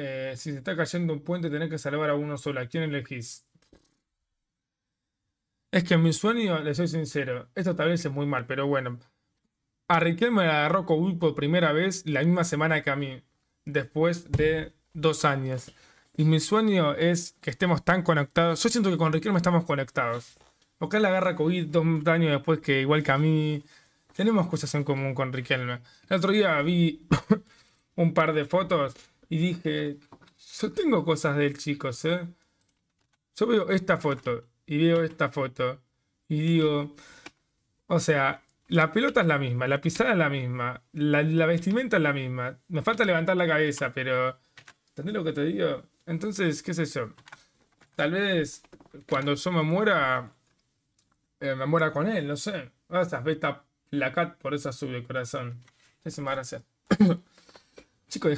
Eh, si se está cayendo un puente, ...tener que salvar a uno solo. ¿A quién elegís? Es que en mi sueño, le soy sincero, esto tal vez es muy mal, pero bueno. A Riquelme la agarró COVID... por primera vez la misma semana que a mí, después de dos años. Y mi sueño es que estemos tan conectados. Yo siento que con Riquelme estamos conectados. Porque él agarra COVID dos años después que igual que a mí. Tenemos cosas en común con Riquelme. El otro día vi un par de fotos y dije, yo tengo cosas del chico ¿eh? Yo veo esta foto y veo esta foto y digo, o sea, la pelota es la misma, la pisada es la misma, la, vestimenta es la misma. Me falta levantar la cabeza, pero... ¿Entendés lo que te digo? Entonces, qué sé yo. Tal vez cuando yo me muera, eh, me muera con él, no sé. Gracias, ah, la cat por esa sube, corazón. Muchísimas gracias. Chicos,